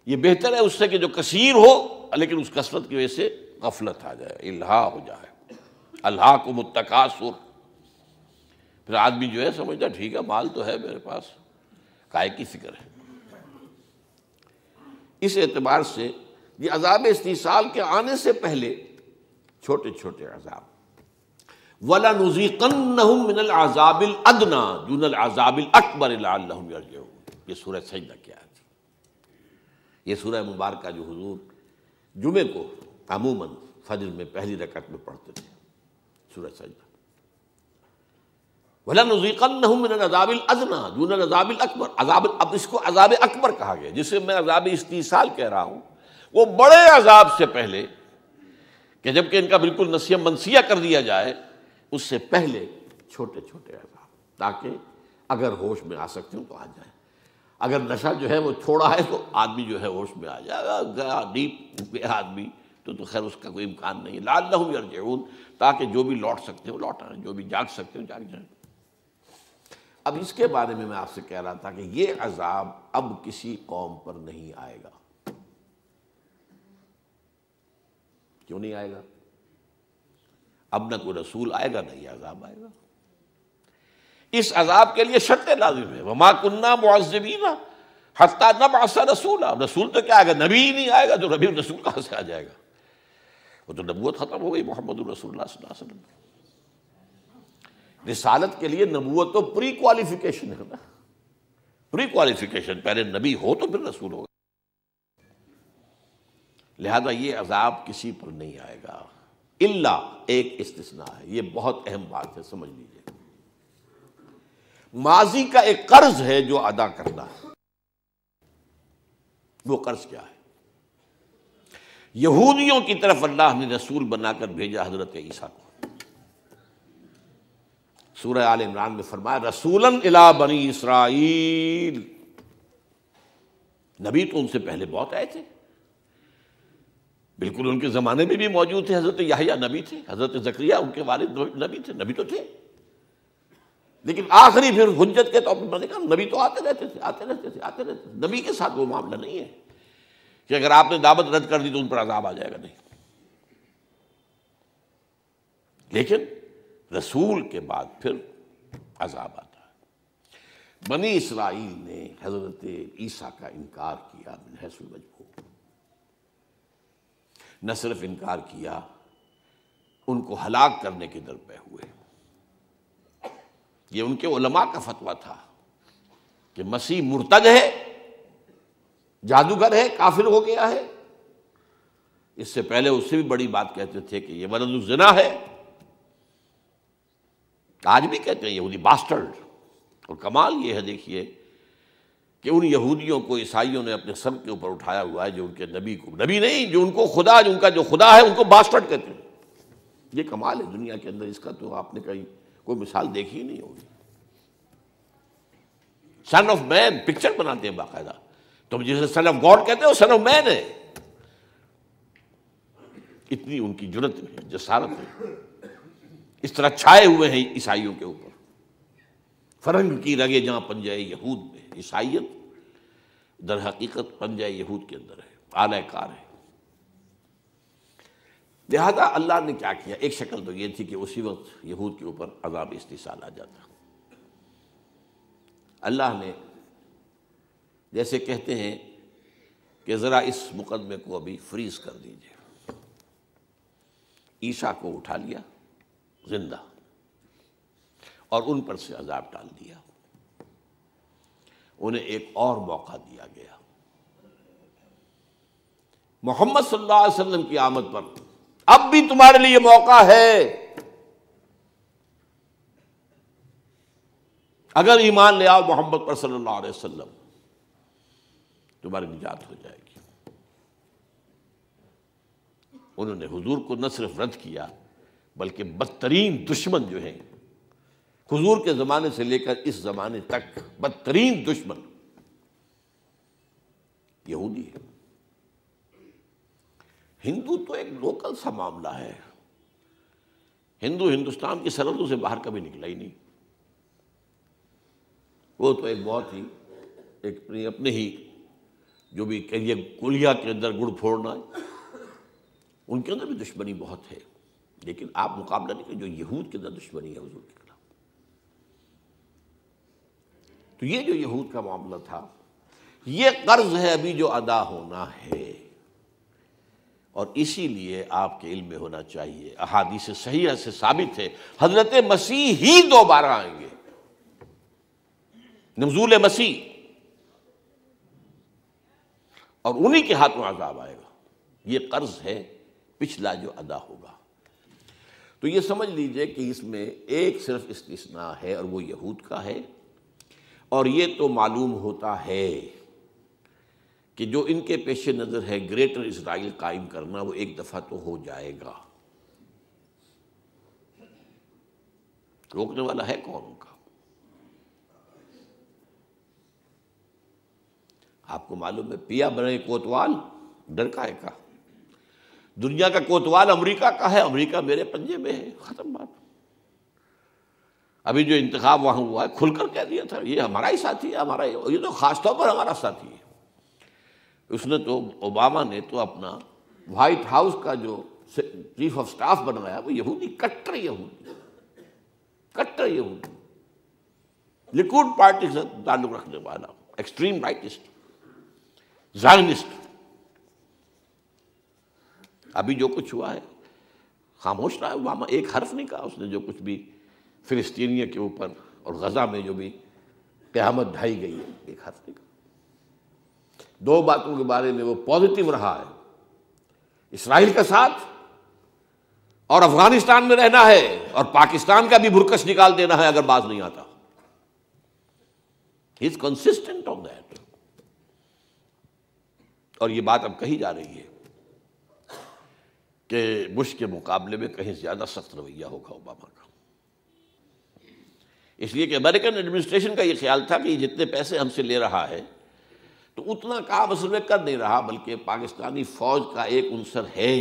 ये बेहतर है उससे कि जो कसीर हो लेकिन उस कसरत की वजह से गफलत आ जाए इल्हा हो जाए अल्लाह को मुतकासुर फिर आदमी जो है समझता ठीक है माल तो है मेरे पास काय की फिक्र है इस एतबार से ये अजाब इस साल के आने से पहले छोटे छोटे अजाब वला नज़ीकन आजाबिल अदना जूनल आजाबिल अकबर ये सूरज सजदा क्या है ये सूरह मुबारक का जो हजूर जुमे को अमूमन फजर में पहली रकत में पढ़ते थे सूरज सजदा वला नजीकन अजाबिल अजना जून अजाबिल अकबर अजाब अब इसको अजाब अकबर कहा गया जिसे मैं अजाब इस्तीसाल कह रहा हूँ वो बड़े अजाब से पहले कि जबकि इनका बिल्कुल नसीह मनसिया कर दिया जाए उससे पहले छोटे छोटे अजाब ताकि अगर होश में आ सकते हो तो आ जाए अगर नशा जो है वो छोड़ा है तो आदमी जो है होश में आ जाएगा गया डीप गया आदमी तो तो खैर उसका कोई इम्कान नहीं है लाल लहू यरजून ताकि जो भी लौट सकते हो लौट आए जो भी जाग सकते हो जाग जाए अब इसके बारे में मैं आपसे कह रहा था कि ये अजाब अब किसी कौम पर नहीं आएगा क्यों नहीं आएगा अब ना कोई रसूल आएगा ना ये अजाब आएगा इस अजाब के लिए शर्त लाजिम है माँ कुन्ना मुआजबीना हफ्ता नब असा रसूल रसूल तो क्या आएगा नबी ही नहीं आएगा तो नबी रसूल कहाँ से आ जाएगा वो तो नबूत ख़त्म हो गई मोहम्मद रसुल्लाम के लिए नबूत तो प्री क्वालिफिकेशन है ना प्री क्वालिफिकेशन पहले नबी हो तो फिर रसूल होगा लिहाजा ये अजाब किसी पर नहीं आएगा इल्ला एक इस्तना है ये बहुत अहम बात है समझ लीजिए माजी का एक कर्ज है जो अदा करना है वो कर्ज क्या है यहूदियों की तरफ अल्लाह ने रसूल बनाकर भेजा हजरत ईसा को सूर्य आल इमरान में फरमाया रसूलन इला बनी इसराइल नबी तो उनसे पहले बहुत आए थे बिल्कुल उनके ज़माने में भी मौजूद थे हज़रत याहिया नबी थे हज़रत जक्रिया उनके वालिद नबी थे नबी तो थे लेकिन आखिरी फिर हजत के तौर पर देखा नबी तो आते रहते थे आते रहते थे आते रहते थे नबी के साथ वो मामला नहीं है कि अगर आपने दावत रद्द कर दी तो उन पर आजाब आ जाएगा नहीं लेकिन रसूल के बाद फिर अजाब आता है बनी इसराइल ने हजरत ईसा का इनकार किया मजबूर न सिर्फ इनकार किया उनको हलाक करने के दर पे हुए ये उनके उलमा का फतवा था कि मसीह मुर्तद है जादूगर है काफिर हो गया है इससे पहले उससे भी बड़ी बात कहते थे कि ये वरदुजना है आज भी कहते हैं यहूदी बास्टर्ड और कमाल यह है देखिए कि उन यहूदियों को ईसाइयों ने अपने सर के ऊपर उठाया हुआ है जो उनके नबी को नबी नहीं जो उनको खुदा जो उनका जो खुदा है उनको बास्टर्ड कहते हैं ये कमाल है दुनिया के अंदर इसका तो आपने कहीं कोई मिसाल देखी ही नहीं होगी सन ऑफ मैन पिक्चर बनाते हैं बाकायदा तुम तो जिसे सन ऑफ गॉड कहते हो सन ऑफ मैन है इतनी उनकी जरूरत है जसारत है इस तरह छाए हुए हैं ईसाइयों के ऊपर फरंग की रगे जहां पंजाए यहूद में ईसाइयत दर हकीकत पंजाए यहूद के अंदर है आलयकार है लिहाजा अल्लाह ने क्या किया एक शक्ल तो ये थी कि उसी वक्त यहूद के ऊपर अजाब इस्तीसाल आ जाता अल्लाह ने जैसे कहते हैं कि ज़रा इस मुकदमे को अभी फ्रीज कर दीजिए ईशा को उठा लिया जिंदा और उन पर से अजाब डाल दिया उन्हें एक और मौका दिया गया मोहम्मद सल्लल्लाहु अलैहि वसल्लम की आमद पर अब भी तुम्हारे लिए मौका है अगर ईमान ले आओ मोहम्मद पर सल्लल्लाहु अलैहि वसल्लम तुम्हारी निजात हो जाएगी उन्होंने हुजूर को न सिर्फ रद्द किया बल्कि बदतरीन दुश्मन जो है हुजूर के ज़माने से लेकर इस ज़माने तक बदतरीन दुश्मन यहूदी है हिंदू तो एक लोकल सा मामला है हिंदू हिंदुस्तान की सरहदों से बाहर कभी निकला ही नहीं वो तो एक बहुत ही एक अपने, अपने ही जो भी कहिए कुलिया के अंदर गुड़ फोड़ना उनके अंदर भी दुश्मनी बहुत है लेकिन आप मुकाबला नहीं करें जो यहूद के अंदर दुश्मनी है हजूर के खिलाफ तो ये जो यहूद का मामला था ये कर्ज है अभी जो अदा होना है और इसीलिए आपके इल्म में होना चाहिए अहादी से सही से साबित है हजरत मसीह ही दोबारा आएंगे नमजूल मसीह और उन्हीं के हाथ में आजाब आएगा ये कर्ज है पिछला जो अदा होगा तो ये समझ लीजिए कि इसमें एक सिर्फ इस्तना है और वो यहूद का है और ये तो मालूम होता है कि जो इनके पेश नज़र है ग्रेटर इसराइल कायम करना वो एक दफ़ा तो हो जाएगा रोकने वाला है कौन उनका आपको मालूम है पिया बने कोतवाल डर का है का दुनिया का कोतवाल अमेरिका का है अमेरिका मेरे पंजे में है ख़त्म बात अभी जो इंतख्या वहां हुआ है खुलकर कह दिया था ये हमारा ही साथी है हमारा ये तो ख़ासतौर पर हमारा साथी है उसने तो ओबामा ने तो अपना व्हाइट हाउस का जो चीफ ऑफ स्टाफ बनवाया वो यहूदी कट्टर यहूदी कट्टर यहूदी लिक्विड पार्टी से ताल्लुक रखने वाला एक्सट्रीम राइटिस्ट जायनिस्ट अभी जो कुछ हुआ है खामोश रहा है ओबामा एक हर्फ नहीं कहा उसने जो कुछ भी फिलिस्तीनियों के ऊपर और गज़ा में जो भी क्यामत ढाई गई है एक हर्फ नहीं कहा दो बातों के बारे में वो पॉजिटिव रहा है इसराइल के साथ और अफगानिस्तान में रहना है और पाकिस्तान का भी भुरकस निकाल देना है अगर बाज नहीं आता इज कंसिस्टेंट ऑन दैट और ये बात अब कही जा रही है कि बुश के मुकाबले में कहीं ज्यादा सख्त रवैया होगा ओबामा का इसलिए कि अमेरिकन एडमिनिस्ट्रेशन का ये ख्याल था कि जितने पैसे हमसे ले रहा है तो उतना काम असल में कर नहीं रहा बल्कि पाकिस्तानी फ़ौज का एक अंसर है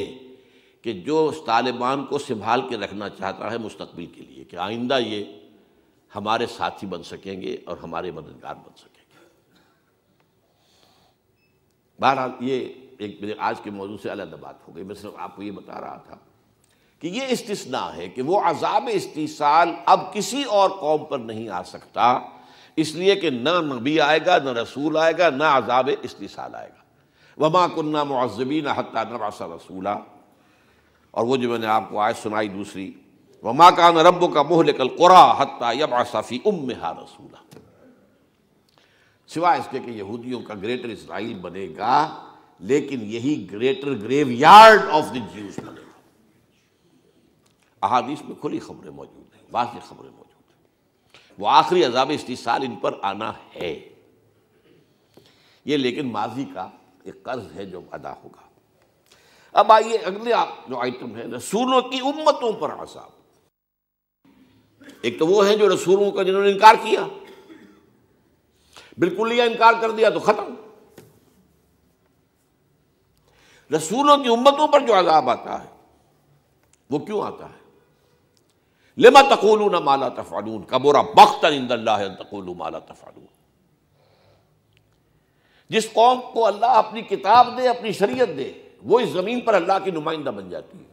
कि जो तालिबान को संभाल के रखना चाहता है मुस्तबिल के लिए कि आइंदा ये हमारे साथी बन सकेंगे और हमारे मददगार बन सकेंगे बहरहाल ये एक मेरे आज के मौजूद से अलग बात हो गई मैं सिर्फ आपको ये बता रहा था कि ये इस्तना है कि वो अजाब इस्तीसाल अब किसी और कौम पर नहीं आ सकता इसलिए कि ना नबी आएगा ना रसूल आएगा ना अजाब इस्तीसाल आएगा वमा कुन्ना मुआजबी ना नबासा रसूला और वो जो मैंने आपको आज सुनाई दूसरी वमा का न का मोहल लेकल कुरा हत्ता यबासाफ़ी उम हा रसूला सिवा इसके कि यहूदियों का ग्रेटर इसराइल बनेगा लेकिन यही greater graveyard of the Jews बनेगा अहादीस में खुली खबरें मौजूद हैं बाकी खबरें मौजूद वो आखिरी अजाब इस्तीसाल इन पर आना है ये लेकिन माजी का एक कर्ज है जो अदा होगा अब आइए अगले आप जो आइटम है रसूलों की उम्मतों पर आसाब एक तो वो है जो रसूलों का जिन्होंने इनकार किया बिल्कुल लिया इनकार कर दिया तो खत्म रसूलों की उम्मतों पर जो अजाब आता है वो क्यों आता है लिमा तकोलू ना माला का कबूरा बख्त तकूलू माला तफानून जिस कौम को अल्लाह अपनी किताब दे अपनी शरीयत दे वो इस जमीन पर अल्लाह की नुमाइंदा बन जाती है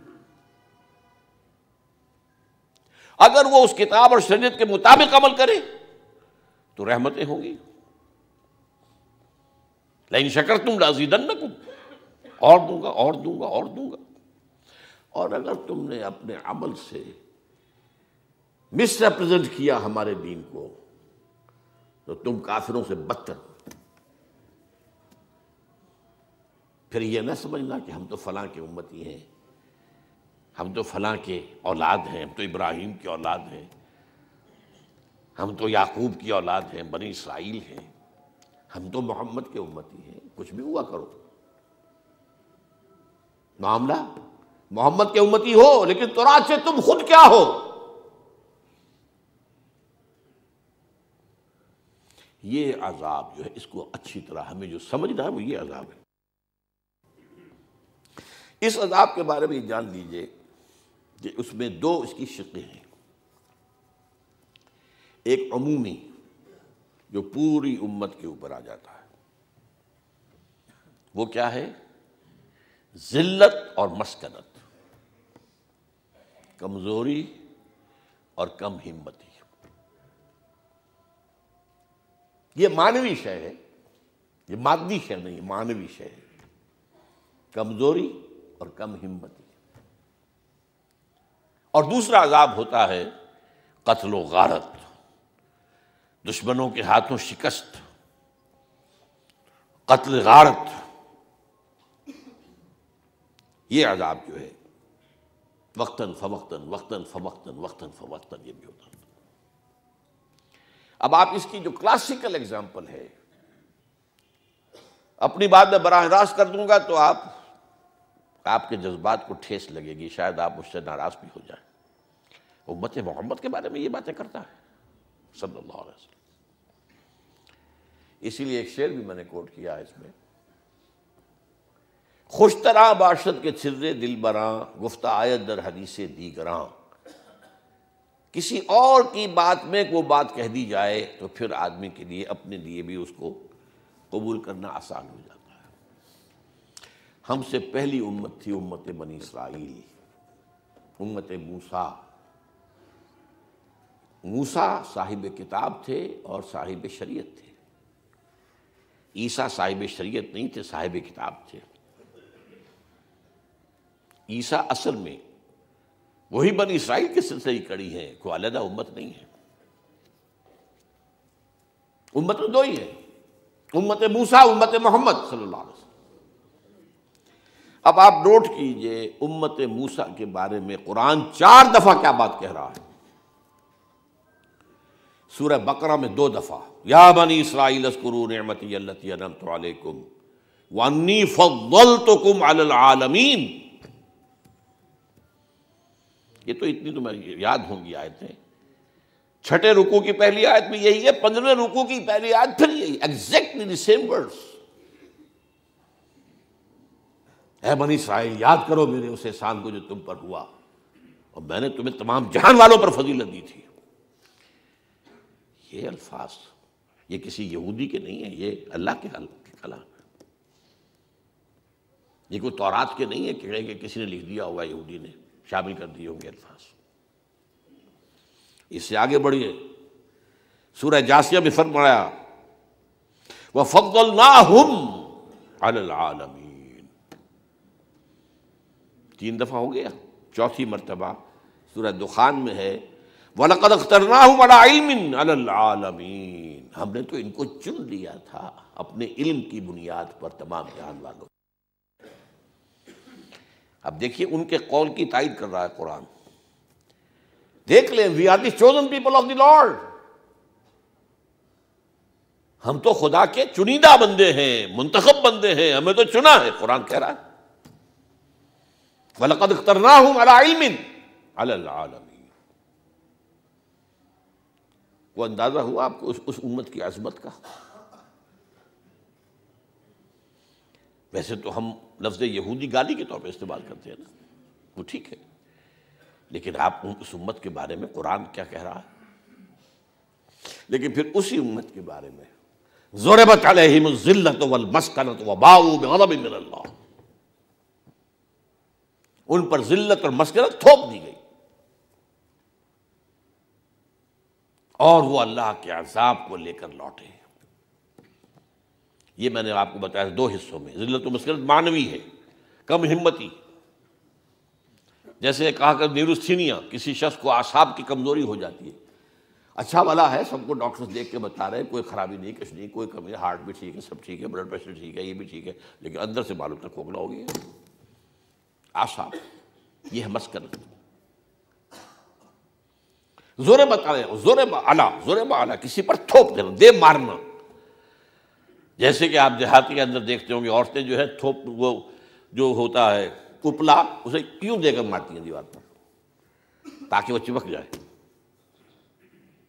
अगर वो उस किताब और शरीयत के मुताबिक अमल करे तो रहमतें होंगी लेकिन शकर तुम लाजीदन न तुम और दूंगा और दूंगा और दूंगा और अगर तुमने अपने अमल से मिसरेप्रेजेंट किया हमारे दीन को तो तुम काफिरों से बदतर फिर यह ना समझना कि हम तो फला के उम्मती हैं हम तो फला के औलाद हैं हम तो इब्राहिम की औलाद हैं हम तो याकूब की औलाद हैं बनी इसराइल हैं हम तो मोहम्मद के उम्मती हैं कुछ भी हुआ करो मामला मोहम्मद के उम्मती हो लेकिन तोरात से तुम खुद क्या हो ये अजाब जो है इसको अच्छी तरह हमें जो समझ रहा है वो ये अजाब है इस अजाब के बारे में जान लीजिए कि उसमें दो इसकी शक्लें हैं एक अमूमी जो पूरी उम्मत के ऊपर आ जाता है वो क्या है जिल्लत और मस्कनत कमज़ोरी और कम हिम्मती ये मानवीय शय है ये मादी शय नहीं मानवीय शय है कमजोरी और कम हिम्मती और दूसरा अजाब होता है कत्लो गारत दुश्मनों के हाथों शिकस्त कत्ल गारत ये अजाब जो है वक्तन फवक्तन वक्तन फवक्तन वक्तन फवक्तन ये भी होता है अब आप इसकी जो क्लासिकल एग्जाम्पल है अपनी बात में बराह रास्त कर दूंगा तो आप आपके जज्बात को ठेस लगेगी शायद आप उससे नाराज भी हो जाए उम्मत मोहम्मद के बारे में ये बातें करता है सल्लल्लाहु अलैहि वसल्लम इसीलिए एक शेर भी मैंने कोट किया है इसमें खुश तरह बाशद के छिर्रे दिल बरा गुफ्ता आयत दर हदीसे दीगरां किसी और की बात में वो बात कह दी जाए तो फिर आदमी के लिए अपने लिए भी उसको कबूल करना आसान हो जाता है हमसे पहली उम्मत थी उम्मत बनी इसराइल उम्मत मूसा मूसा साहिब किताब थे और साहिब शरीयत थे ईसा साहिब शरीयत नहीं थे साहिब किताब थे ईसा असल में वही बनी इसराइल के सिलसिले की कड़ी है कोई अलहदा उम्मत नहीं है उम्मत तो दो ही है उम्मत मूसा उम्मत मोहम्मद सल्लल्लाहु अलैहि वसल्लम अब आप नोट कीजिए उम्मत मूसा के बारे में कुरान चार दफा क्या बात कह रहा है सूरह बकरा में दो दफा या बनी इसराइल नमती अल्लती तो वान्नी फल तो कुम आलमीन ये तो इतनी तो याद होंगी आयतें छठे रुकू की पहली आयत भी यही है पंद्रह रुकू की पहली आयत फिर यही एग्जैक्टली सेम वर्ड्स ए मनी साहिल याद करो मेरे उस एहसान को जो तुम पर हुआ और मैंने तुम्हें तमाम जान वालों पर फजीलत दी थी ये अल्फाज ये किसी यहूदी के नहीं है ये अल्लाह के कला ये कोई तौरात के नहीं है कि किसी ने लिख दिया हुआ यहूदी ने शामिल कर दिए होंगे अल्फाज इससे आगे बढ़िए सूरह जासिया में फर्म बढ़ाया वह फकल्ला हम अलमीन तीन दफ़ा हो गया चौथी मरतबा सूरह दुखान में है वलकद अख्तरना हूँ अलमीन हमने तो इनको चुन लिया था अपने इल्म की बुनियाद पर तमाम जान वालों अब देखिए उनके कौल की तायद कर रहा है कुरान देख लें we are chosen people of the Lord हम तो खुदा के चुनिंदा बंदे हैं मुंतखब बंदे हैं हमें तो चुना है कुरान कह रहा है वलकद करना हूं अलामिन वो अंदाजा हुआ आपको उस, उस उम्मत की अजमत का वैसे तो हम लफ्ज़ यहूदी गाली के तौर पर इस्तेमाल करते हैं ना वो ठीक है लेकिन आप उस उम्मत के बारे में कुरान क्या कह रहा है लेकिन फिर उसी उम्मत के बारे में जोरबत अलहिमजिल्लत वलमस्कनत वबाउल्ला उन पर जिल्लत और मस्कनत थोप दी गई और वो अल्लाह के अजाब को लेकर लौटे ये मैंने आपको बताया दो हिस्सों में जिल्लत मसरत मानवी है कम हिम्मती जैसे कहा कर न्यूरोस्थीनिया किसी शख्स को आसाब की कमज़ोरी हो जाती है अच्छा वाला है सबको डॉक्टर्स देख के बता रहे हैं कोई ख़राबी नहीं कुछ नहीं कोई कमी नहीं हार्ट भी ठीक है सब ठीक है ब्लड प्रेशर ठीक है ये भी ठीक है लेकिन अंदर से मालूम था खोखला हो गया आसाब ये है मस्कर जोरे बता रहे जोरे अला जोरे अला किसी पर थोप देना दे मारना जैसे कि आप देहात के अंदर देखते होंगे औरतें जो है थोप वो जो होता है उपला उसे क्यों देकर मारती हैं दीवार पर ताकि वो चिपक जाए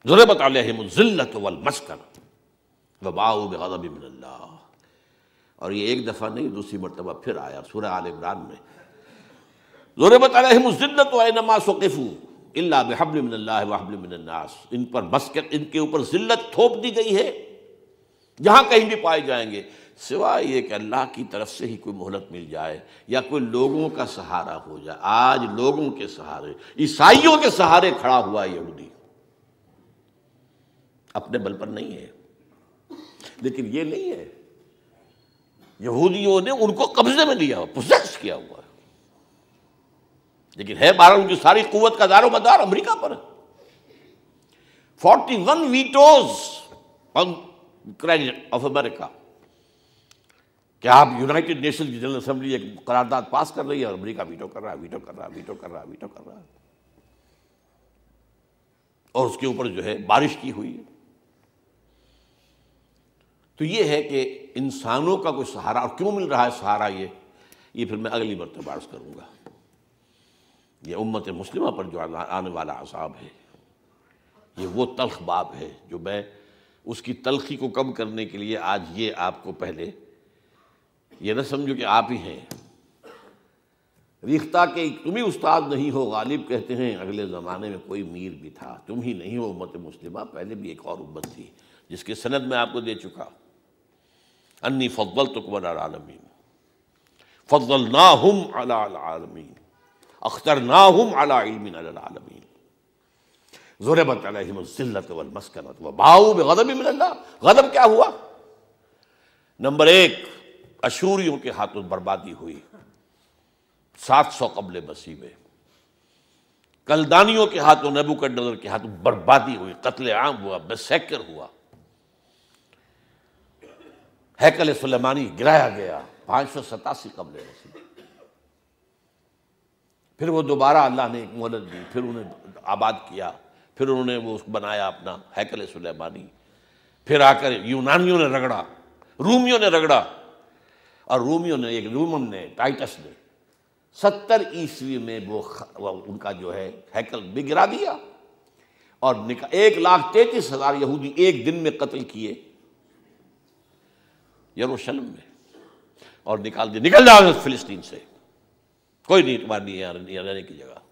जुरे बता जिल्लत वल मस्कर वबाऊ बेदब और ये एक दफ़ा नहीं दूसरी मरतबा फिर आया सुर आल इमरान में जोर बताजिल्लत नमा शोकफ़ू अल्लाह बहबल वहबल इस इन पर मस्कर इनके ऊपर जिल्लत थोप दी गई है जहाँ कहीं भी पाए जाएंगे सिवाय ये कि अल्लाह की तरफ से ही कोई मोहलत मिल जाए या कोई लोगों का सहारा हो जाए आज लोगों के सहारे ईसाइयों के सहारे खड़ा हुआ यहूदी अपने बल पर नहीं है लेकिन ये नहीं है यहूदियों ने उनको कब्जे में लिया हुआ प्रोसेस किया हुआ लेकिन है बारह उनकी सारी कुवत का दारो मदार अमरीका पर forty one vetoes credit of America क्या आप यूनाइटेड नेशन की जनरल असेंबली एक करारदाद पास कर रही है और अमेरिका वीटो कर रहा है वीटो कर रहा है वीटो कर रहा है वीटो कर रहा है और उसके ऊपर जो है बारिश की हुई है तो ये है कि इंसानों का कोई सहारा और क्यों मिल रहा है सहारा ये ये फिर मैं अगली मरतबा अर्ज करूंगा ये उम्मत मुस्लिमा पर जो आने वाला असाब है ये वो तलख बाब है जो मैं उसकी तलखी को कम करने के लिए आज ये आपको पहले ये न समझो कि आप ही हैं रिख्ता के तुम ही उस्ताद नहीं हो गालिब कहते हैं अगले ज़माने में कोई मीर भी था तुम ही नहीं हो उम्मत मुस्लिमा पहले भी एक और उम्मत थी जिसके सनद में आपको दे चुका अन्नी फजल तुकमन आलमीन फजल ना हम आलमीन अख्तर ना हम आलमीन आलमीन ज़ुरबत अलहमज़िल्लत वलमस्कनत व में गदब मिलल्ला गदब क्या हुआ नंबर एक अशूरियों के हाथों बर्बादी हुई सात सौ कबल मसीह में कलदानियों के हाथों नबूकंडर के हाथों बर्बादी हुई कत्ल आम हुआ बेसैकर हुआ हैकल सुलेमानी गिराया गया पांच सौ सतासी कबल मसीह फिर वो दोबारा अल्लाह ने एक मोहलत दी फिर उन्हें आबाद किया फिर उन्होंने वो बनाया अपना हैकल सुलेमानी फिर आकर यूनानियों ने रगड़ा रूमियों ने रगड़ा और रूमियों ने एक रूमम ने टाइटस ने सत्तर ईस्वी में वो, वो उनका जो है हैकल भी गिरा दिया और निका एक लाख तैतीस हजार यहूदी एक दिन में कत्ल किए यरूशलेम में और निकाल दिया निकल जाओ फिलिस्तीन से कोई नहीं तुम्हारी रहने की जगह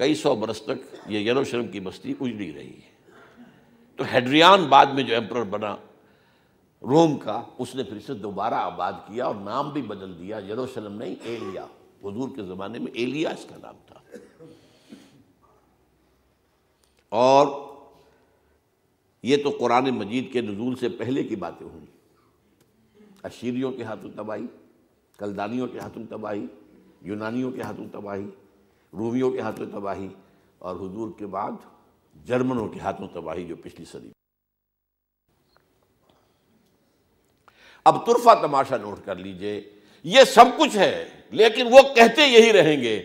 कई सौ बरस तक ये यरूशलेम की बस्ती उजड़ी रही है तो हेड्रियान बाद में जो एम्प्रर बना रोम का उसने फिर से दोबारा आबाद किया और नाम भी बदल दिया यरूशलेम नहीं एलिया हजूर के ज़माने में एलिया इसका नाम था और ये तो कुरान मजीद के नजूल से पहले की बातें हुई अशीरियों के हाथों तबाही कलदानियों के हाथों तबाही यूनानियों के हाथों तबाही रोमियों के हाथों तबाही और हुजूर के बाद जर्मनों के हाथों तबाही जो पिछली सदी अब तुरफा तमाशा नोट कर लीजिए ये सब कुछ है लेकिन वो कहते यही रहेंगे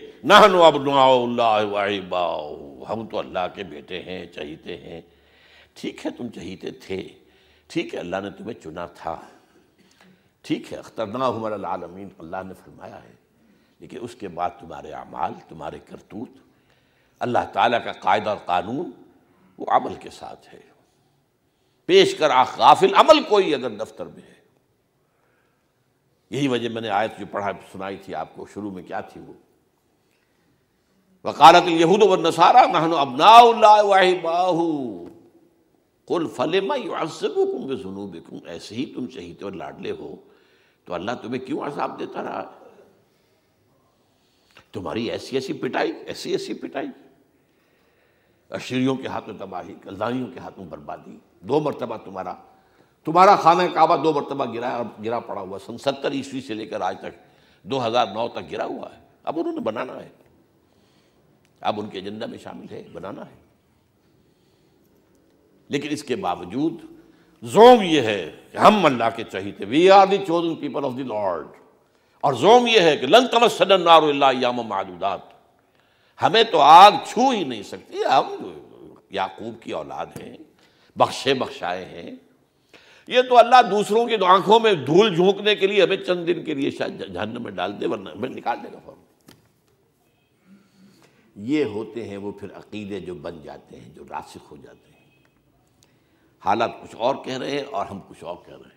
हम तो अल्लाह के बेटे हैं चहीते हैं ठीक है तुम चहीते थे ठीक है अल्लाह ने तुम्हें चुना था ठीक है अख्तरना हमारा लालमीन अल्लाह ने फरमाया है लेकिन उसके बाद तुम्हारे अमाल तुम्हारे करतूत अल्लाह ताला का कायदा और कानून वो अमल के साथ है पेश कर आफिल अमल कोई अगर दफ्तर में है यही वजह मैंने आयत जो पढ़ा सुनाई थी आपको शुरू में क्या थी वो वकालत यहूद व नसारा नहन अबनाबाहू कुल फलेमा ऐसे ही तुम चाहते हो लाडले हो तो अल्लाह तुम्हें क्यों अजाब देता रहा तुम्हारी ऐसी ऐसी पिटाई ऐसी ऐसी पिटाई अशीरियों के हाथों तबाही कलदानियों के हाथों बर्बादी दो मरतबा तुम्हारा तुम्हारा खाना काबा दो मरतबा गिरा और गिरा पड़ा हुआ सन सत्तर ईस्वी से लेकर आज तक 2009 तक गिरा हुआ है अब उन्होंने बनाना है अब उनके एजेंडा में शामिल है बनाना है लेकिन इसके बावजूद जोम यह है कि हम अल्लाह के चाहिए थे we are the chosen people of the Lord और जोम यह है कि लन मालूदात हमें तो आग छू ही नहीं सकती हम याकूब की औलाद हैं बख्शे बख्शाए हैं ये तो अल्लाह दूसरों की आंखों में धूल झोंकने के लिए हमें चंद दिन के लिए शायद जहन में डाल दे वरना हमें निकाल देगा फौरन ये होते हैं वो फिर अकीदे जो बन जाते हैं जो रासिक हो जाते हैं हालात कुछ और कह रहे हैं और हम कुछ और कह रहे हैं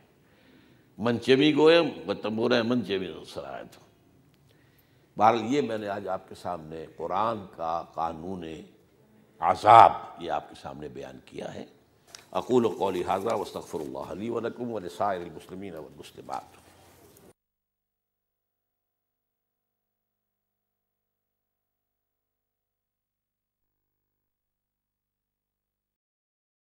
मनचेबी गोए व तमूर मतलब मनचेबी तो सरायत तो। बहर ये मैंने आज आपके सामने कुरान का कानून आज़ाब ये आपके सामने बयान किया है अकूल कौली हाजा वस्तफ़रल वलकम वसायरमसलमिन